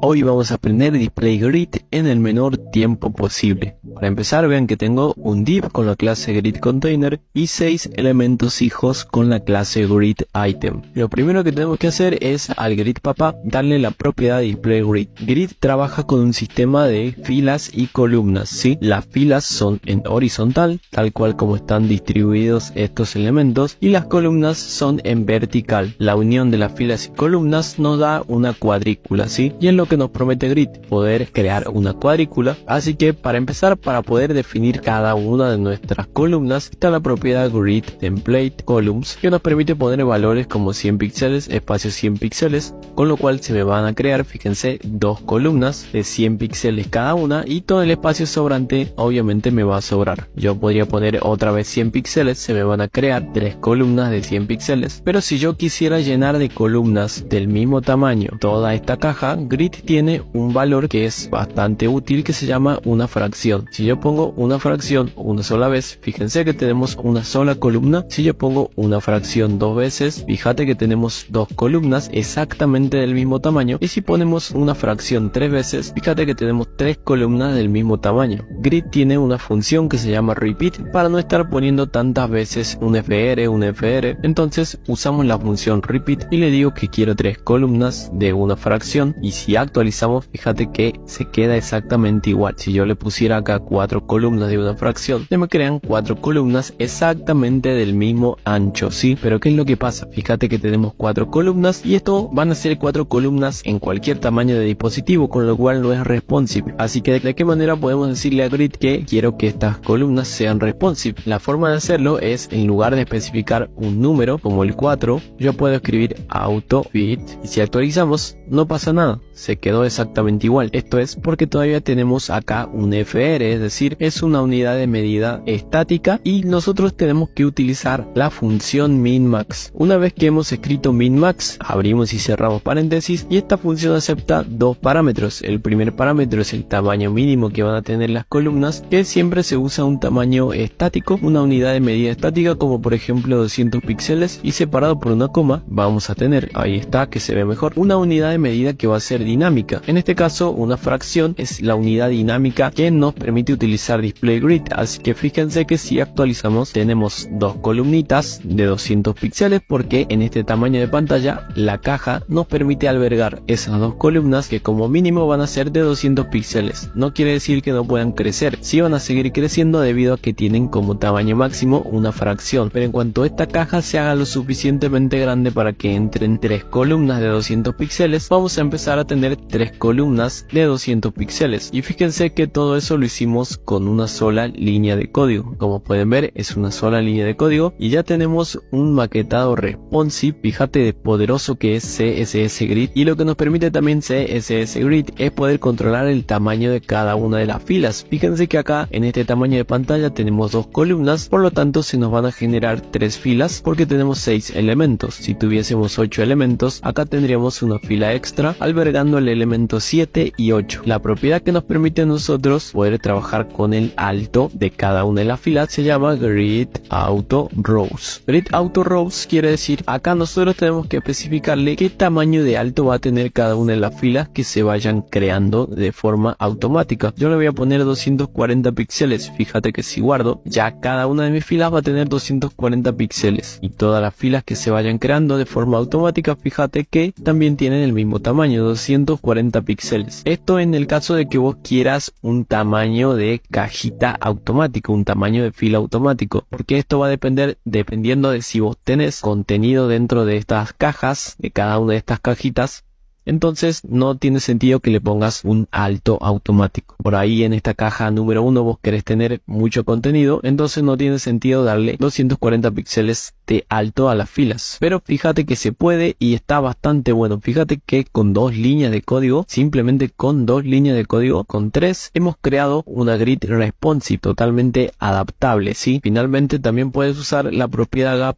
Hoy vamos a aprender Display Grid en el menor tiempo posible. Para empezar vean que tengo un div con la clase Grid Container y 6 elementos hijos con la clase Grid Item. Lo primero que tenemos que hacer es al Grid Papá darle la propiedad Display Grid. Grid trabaja con un sistema de filas y columnas, ¿sí? Las filas son en horizontal, tal cual como están distribuidos estos elementos, y las columnas son en vertical. La unión de las filas y columnas nos da una cuadrícula, ¿sí? Y en lo que nos promete Grid, poder crear una cuadrícula. Así que para empezar, para poder definir cada una de nuestras columnas, está la propiedad Grid Template Columns, que nos permite poner valores como 100 píxeles, espacio 100 píxeles, con lo cual se me van a crear, fíjense, dos columnas de 100 píxeles cada una y todo el espacio sobrante obviamente me va a sobrar. Yo podría poner otra vez 100 píxeles, se me van a crear tres columnas de 100 píxeles, pero si yo quisiera llenar de columnas del mismo tamaño toda esta caja, Grid tiene un valor que es bastante útil que se llama una fracción. Si yo pongo una fracción una sola vez, fíjense que tenemos una sola columna. Si yo pongo una fracción dos veces, fíjate que tenemos dos columnas exactamente del mismo tamaño. Y si ponemos una fracción tres veces, fíjate que tenemos tres columnas del mismo tamaño. Grid tiene una función que se llama repeat para no estar poniendo tantas veces un FR, un FR. Entonces usamos la función repeat y le digo que quiero tres columnas de una fracción y si actualizamos, fíjate que se queda exactamente igual. Si yo le pusiera acá cuatro columnas de una fracción, se me crean cuatro columnas exactamente del mismo ancho, ¿sí? Pero ¿qué es lo que pasa? Fíjate que tenemos cuatro columnas y esto van a ser cuatro columnas en cualquier tamaño de dispositivo, con lo cual no es responsive. Así que de qué manera podemos decirle a Grid que quiero que estas columnas sean responsive. La forma de hacerlo es, en lugar de especificar un número como el 4, yo puedo escribir auto fit y si actualizamos no pasa nada, se quedó exactamente igual. Esto es porque todavía tenemos acá un FR, es decir, es una unidad de medida estática y nosotros tenemos que utilizar la función min-max. Una vez que hemos escrito min-max, abrimos y cerramos paréntesis y esta función acepta dos parámetros. El primer parámetro es el tamaño mínimo que van a tener las columnas, que siempre se usa un tamaño estático, una unidad de medida estática como por ejemplo 200 píxeles y separado por una coma vamos a tener, ahí está que se ve mejor, una unidad de medida que va a ser en este caso, una fracción es la unidad dinámica que nos permite utilizar display grid, así que fíjense que si actualizamos tenemos dos columnitas de 200 píxeles porque en este tamaño de pantalla la caja nos permite albergar esas dos columnas que como mínimo van a ser de 200 píxeles. No quiere decir que no puedan crecer, si sí van a seguir creciendo debido a que tienen como tamaño máximo una fracción, pero en cuanto esta caja se haga lo suficientemente grande para que entren tres columnas de 200 píxeles, vamos a empezar a tener tres columnas de 200 píxeles y fíjense que todo eso lo hicimos con una sola línea de código como pueden ver es una sola línea de código y ya tenemos un maquetado responsive fíjate de poderoso que es CSS Grid y lo que nos permite también CSS Grid es poder controlar el tamaño de cada una de las filas fíjense que acá en este tamaño de pantalla tenemos dos columnas por lo tanto se nos van a generar tres filas porque tenemos seis elementos si tuviésemos ocho elementos acá tendríamos una fila extra albergando el elemento 7 y 8. La propiedad que nos permite a nosotros poder trabajar con el alto de cada una de las filas se llama grid auto rows. Grid auto rows quiere decir acá nosotros tenemos que especificarle qué tamaño de alto va a tener cada una de las filas que se vayan creando de forma automática. Yo le voy a poner 240 píxeles. Fíjate que si guardo, ya cada una de mis filas va a tener 240 píxeles y todas las filas que se vayan creando de forma automática, fíjate que también tienen el mismo tamaño, 240 40 píxeles. Esto en el caso de que vos quieras un tamaño de cajita automático, un tamaño de fila automático, porque esto va a depender dependiendo de si vos tenés contenido dentro de estas cajas, de cada una de estas cajitas, entonces no tiene sentido que le pongas un alto automático. Por ahí en esta caja número uno vos querés tener mucho contenido, entonces no tiene sentido darle 240 píxeles de alto a las filas. Pero fíjate que se puede y está bastante bueno. Fíjate que con dos líneas de código, simplemente con dos líneas de código, con tres, hemos creado una grid responsive totalmente adaptable. ¿sí? Finalmente también puedes usar la propiedad gap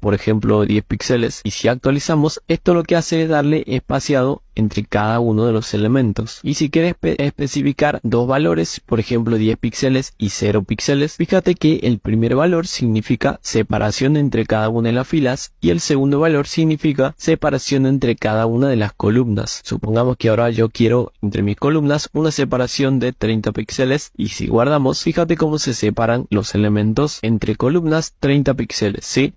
por ejemplo 10 píxeles y si actualizamos esto lo que hace es darle espaciado entre cada uno de los elementos y si quieres especificar dos valores por ejemplo 10 píxeles y 0 píxeles fíjate que el primer valor significa separación entre cada una de las filas y el segundo valor significa separación entre cada una de las columnas supongamos que ahora yo quiero entre mis columnas una separación de 30 píxeles y si guardamos fíjate cómo se separan los elementos entre columnas 30 píxeles ¿sí?